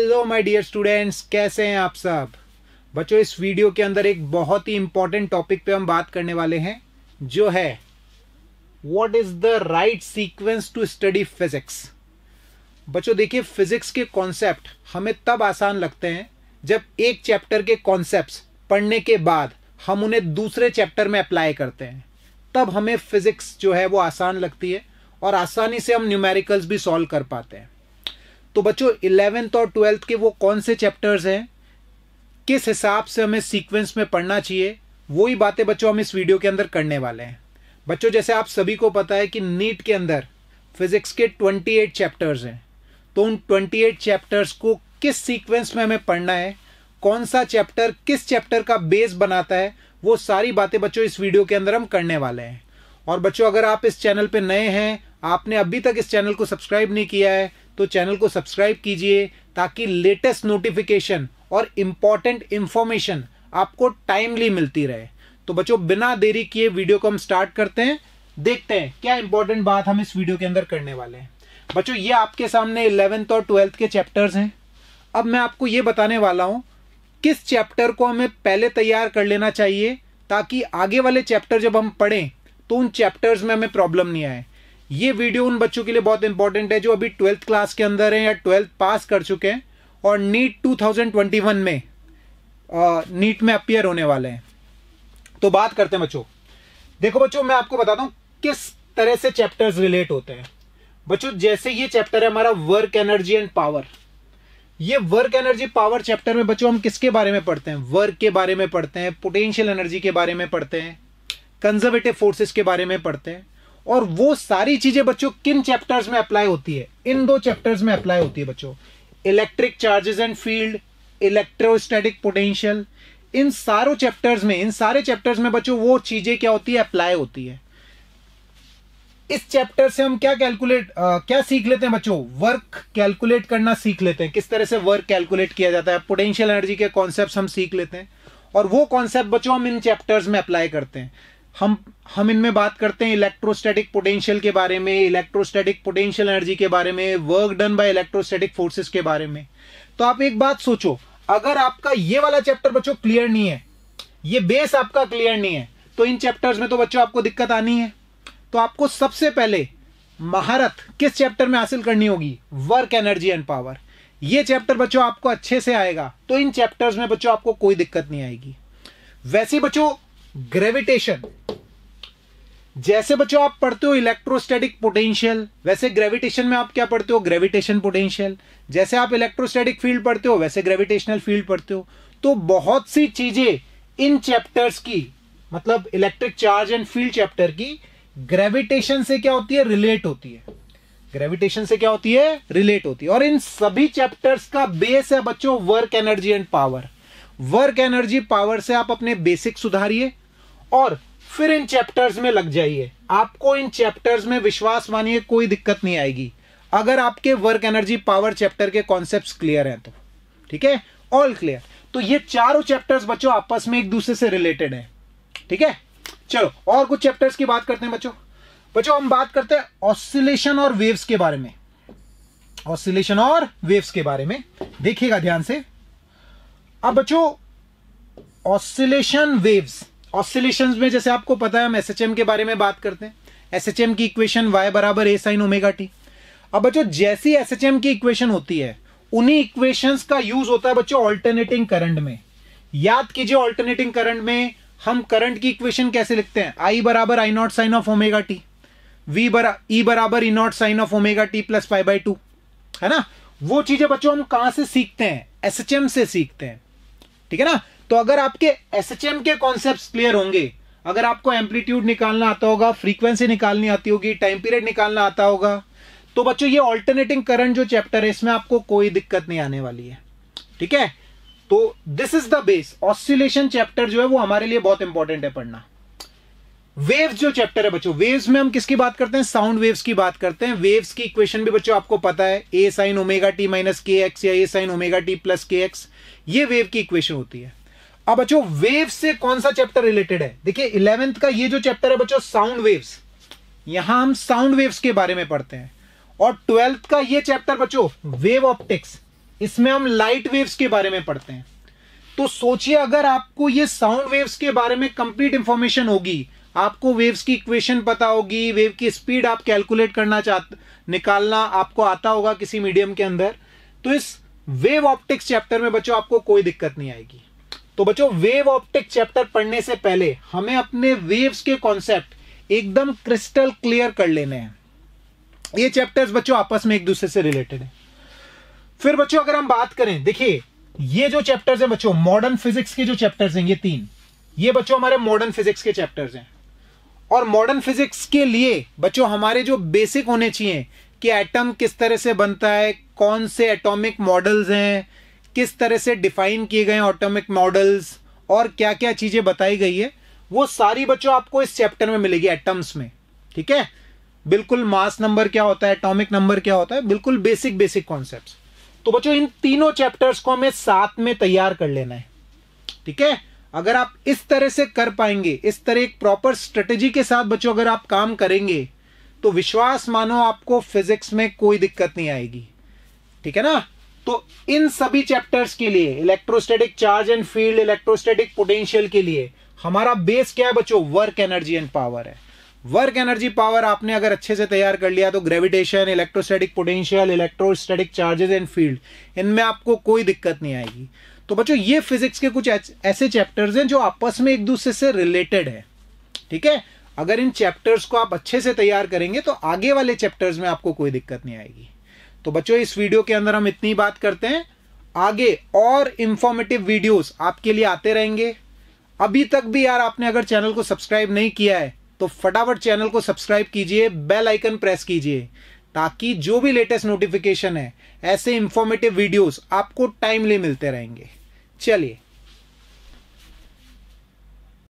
hello my dear students कैसे हैं आप सब बच्चों इस वीडियो के अंदर एक बहुत ही इंपॉर्टेंट टॉपिक पे हम बात करने वाले हैं जो है what is the right sequence to study physics बच्चों देखिए फिजिक्स के कॉन्सेप्ट हमें तब आसान लगते हैं जब एक चैप्टर के कॉन्सेप्ट पढ़ने के बाद हम उन्हें दूसरे चैप्टर में अप्लाई करते हैं तब हमें फिजिक्स जो है वो आसान लगती है और आसानी से हम न्यूमेरिकल्स भी सॉल्व कर पाते हैं तो बच्चों इलेवेंथ और ट्वेल्थ के वो कौन से चैप्टर्स हैं किस हिसाब से हमें सीक्वेंस में पढ़ना चाहिए वही बातें बच्चों हम इस वीडियो के अंदर करने वाले हैं बच्चों जैसे आप सभी को पता है कि नीट के अंदर फिजिक्स के 28 चैप्टर्स हैं तो उन 28 चैप्टर्स को किस सीक्वेंस में हमें पढ़ना है कौन सा चैप्टर किस चैप्टर का बेस बनाता है वो सारी बातें बच्चों इस वीडियो के अंदर हम करने वाले हैं और बच्चों अगर आप इस चैनल पर नए हैं आपने अभी तक इस चैनल को सब्सक्राइब नहीं किया है तो चैनल को सब्सक्राइब कीजिए ताकि लेटेस्ट नोटिफिकेशन और इम्पॉर्टेंट इन्फॉर्मेशन आपको टाइमली मिलती रहे तो बच्चों बिना देरी किए वीडियो को हम स्टार्ट करते हैं देखते हैं क्या इंपॉर्टेंट बात हम इस वीडियो के अंदर करने वाले हैं बच्चों ये आपके सामने इलेवेंथ और ट्वेल्थ के चैप्टर्स हैं अब मैं आपको ये बताने वाला हूँ किस चैप्टर को हमें पहले तैयार कर लेना चाहिए ताकि आगे वाले चैप्टर जब हम पढ़ें तो उन चैप्टर्स में हमें प्रॉब्लम नहीं आए ये वीडियो उन बच्चों के लिए बहुत इंपॉर्टेंट है जो अभी ट्वेल्थ क्लास के अंदर हैं या ट्वेल्थ पास कर चुके हैं और नीट 2021 में नीट में अपियर होने वाले हैं तो बात करते हैं बच्चों देखो बच्चों मैं आपको बताता हूँ किस तरह से चैप्टर्स रिलेट होते हैं बच्चों जैसे ये चैप्टर है हमारा वर्क एनर्जी एंड पावर ये वर्क एनर्जी पावर चैप्टर में बच्चों हम किसके बारे में पढ़ते हैं वर्क के बारे में पढ़ते हैं पोटेंशियल एनर्जी के बारे में पढ़ते हैं कंजर्वेटिव फोर्सेस के बारे में पढ़ते हैं और वो सारी चीजें बच्चों किन चैप्टर्स में अप्लाई होती है इन दो चैप्टर्स में अप्लाई होती है बच्चों electric charges and field electrostatic potential इन सारों चैप्टर्स में इन सारे चैप्टर्स में बच्चों वो चीजें क्या होती है अप्लाई होती है इस चैप्टर से हम क्या कैलकुलेट क्या सीख लेते हैं बच्चों वर्क कैलकुलेट करना सीख लेते हैं किस तरह से वर्क कैलकुलेट किया जाता है पोटेंशियल एनर्जी के कॉन्सेप्ट हम सीख लेते हैं और वो कॉन्सेप्ट बच्चों हम इन चैप्टर्स में अप्लाई करते हैं हम हम इनमें बात करते हैं इलेक्ट्रोस्टैटिक पोटेंशियल के बारे में इलेक्ट्रोस्टैटिक पोटेंशियल एनर्जी के बारे में work done by electrostatic forces के बारे में तो आप एक बात सोचो अगर आपका ये वाला चैप्टर बच्चों क्लियर नहीं है ये बेस आपका क्लियर नहीं है तो इन चैप्टर्स में तो बच्चों आपको दिक्कत आनी है तो आपको सबसे पहले महारत किस चैप्टर में हासिल करनी होगी वर्क एनर्जी एंड पावर ये चैप्टर बच्चों आपको अच्छे से आएगा तो इन चैप्टर्स में बच्चों आपको कोई दिक्कत नहीं आएगी वैसे बच्चों ग्रेविटेशन जैसे बच्चों आप पढ़ते हो इलेक्ट्रोस्टैटिक पोटेंशियल वैसे ग्रेविटेशन में आप क्या पढ़ते हो ग्रेविटेशन पोटेंशियल जैसे आप इलेक्ट्रोस्टैटिक फील्ड पढ़ते हो वैसे ग्रेविटेशनल फील्ड पढ़ते हो तो बहुत सी चीजें इन चैप्टर्स की मतलब electric charge and field chapter की ग्रेविटेशन से क्या होती है रिलेट होती है ग्रेविटेशन से क्या होती है रिलेट होती है और इन सभी चैप्टर्स का बेस है बच्चों work energy and power work energy power से आप अपने बेसिक सुधारिए और फिर इन चैप्टर्स में लग जाइए आपको इन चैप्टर्स में विश्वास मानिए कोई दिक्कत नहीं आएगी अगर आपके वर्क एनर्जी पावर चैप्टर के कॉन्सेप्ट क्लियर हैं तो ठीक है ऑल क्लियर तो ये चारों चैप्टर्स बच्चों आपस में एक दूसरे से रिलेटेड है ठीक है चलो और कुछ चैप्टर्स की बात करते हैं बच्चों बच्चों हम बात करते हैं ऑसिलेशन और वेव्स के बारे में ऑसिलेशन और वेव्स के बारे में देखिएगा ध्यान से अब बच्चों ऑसिलेशन वेव्स ऑसिलेशन में जैसे आपको पता है हम एस के बारे में बात करते हैं एस की इक्वेशन वाई बराबर ए साइन ओमेगा टी अब बच्चों जैसी एस की इक्वेशन होती है उन्हीं इक्वेशंस का यूज होता है बच्चों अल्टरनेटिंग करंट में याद कीजिए अल्टरनेटिंग करंट में हम करंट की इक्वेशन कैसे लिखते हैं आई बराबर I naught sine of omega T V बरा ई e बराबर E naught sine of omega T plus five by two है ना वो चीजें बच्चों हम कहां से सीखते हैं एस से सीखते हैं ठीक है ना तो अगर आपके एस के कॉन्सेप्ट क्लियर होंगे अगर आपको एम्पलीट्यूड निकालना आता होगा फ्रीक्वेंसी निकालनी आती होगी टाइम पीरियड निकालना आता होगा तो बच्चों ये ऑल्टरनेटिंग करंट जो चैप्टर है इसमें आपको कोई दिक्कत नहीं आने वाली है ठीक है तो this is the base oscillation chapter जो है वो हमारे लिए बहुत इंपॉर्टेंट है पढ़ना वेव्स जो चैप्टर है बच्चों वेव्स में हम किसकी बात करते हैं साउंड वेव्स की बात करते हैं वेव्स की इक्वेशन भी बच्चों आपको पता है A sine omega T minus K X या A sine omega T plus K X ये वेव की इक्वेशन होती है अब बच्चों वेव से कौन सा चैप्टर रिलेटेड है देखिए इलेवेंथ का ये जो चैप्टर है बच्चों साउंड वेव्स यहां हम साउंड वेव्स के बारे में पढ़ते हैं और ट्वेल्थ का ये चैप्टर बच्चों वेव ऑप्टिक्स इसमें हम लाइट वेव्स के बारे में पढ़ते हैं तो सोचिए अगर आपको ये साउंड वेव्स के बारे में कंप्लीट इंफॉर्मेशन होगी आपको वेव्स की इक्वेशन पता होगी वेव की स्पीड आप कैलकुलेट करना चाहते निकालना आपको आता होगा किसी मीडियम के अंदर तो इस वेव ऑप्टिक्स चैप्टर में बच्चों आपको कोई दिक्कत नहीं आएगी तो बच्चों वेव ऑप्टिक चैप्टर पढ़ने से पहले हमें अपने वेव्स के कॉन्सेप्ट एकदम क्रिस्टल क्लियर कर लेने हैं ये चैप्टर्स बच्चों आपस में एक दूसरे से रिलेटेड है फिर बच्चों अगर हम बात करें देखिए ये जो चैप्टर्स हैं बच्चों मॉडर्न फिजिक्स के जो चैप्टर्स हैं ये तीन ये बच्चों हमारे मॉडर्न फिजिक्स के चैप्टर्स हैं और मॉडर्न फिजिक्स के लिए बच्चों हमारे जो बेसिक होने चाहिए कि एटम किस तरह से बनता है कौन से एटॉमिक मॉडल्स हैं किस तरह से डिफाइन किए गए ऑटोमिक मॉडल्स और क्या क्या चीज़ें बताई गई है वो सारी बच्चों आपको इस चैप्टर में मिलेगी एटम्स में ठीक है बिल्कुल मास नंबर क्या होता है एटॉमिक नंबर क्या होता है बिल्कुल बेसिक बेसिक कॉन्सेप्ट तो बच्चों इन तीनों चैप्टर्स को हमें साथ में तैयार कर लेना है ठीक है अगर आप इस तरह से कर पाएंगे इस तरह एक प्रॉपर स्ट्रेटेजी के साथ बच्चों अगर आप काम करेंगे तो विश्वास मानो आपको फिजिक्स में कोई दिक्कत नहीं आएगी ठीक है ना तो इन सभी चैप्टर्स के लिए electrostatic charge and field electrostatic potential के लिए हमारा बेस क्या है बच्चों वर्क एनर्जी एंड पावर है वर्क एनर्जी पावर आपने अगर अच्छे से तैयार कर लिया तो gravitation electrostatic potential electrostatic charges and field इनमें आपको कोई दिक्कत नहीं आएगी तो बच्चों ये फिजिक्स के कुछ ऐसे चैप्टर्स हैं जो आपस में एक दूसरे से रिलेटेड है ठीक है अगर इन चैप्टर्स को आप अच्छे से तैयार करेंगे तो आगे वाले चैप्टर्स में आपको कोई दिक्कत नहीं आएगी तो बच्चों इस वीडियो के अंदर हम इतनी बात करते हैं आगे और इंफॉर्मेटिव वीडियोस आपके लिए आते रहेंगे अभी तक भी यार आपने अगर चैनल को सब्सक्राइब नहीं किया है तो फटाफट चैनल को सब्सक्राइब कीजिए बेल आइकन प्रेस कीजिए ताकि जो भी लेटेस्ट नोटिफिकेशन है ऐसे इंफॉर्मेटिव वीडियोस आपको टाइमली मिलते रहेंगे चलिए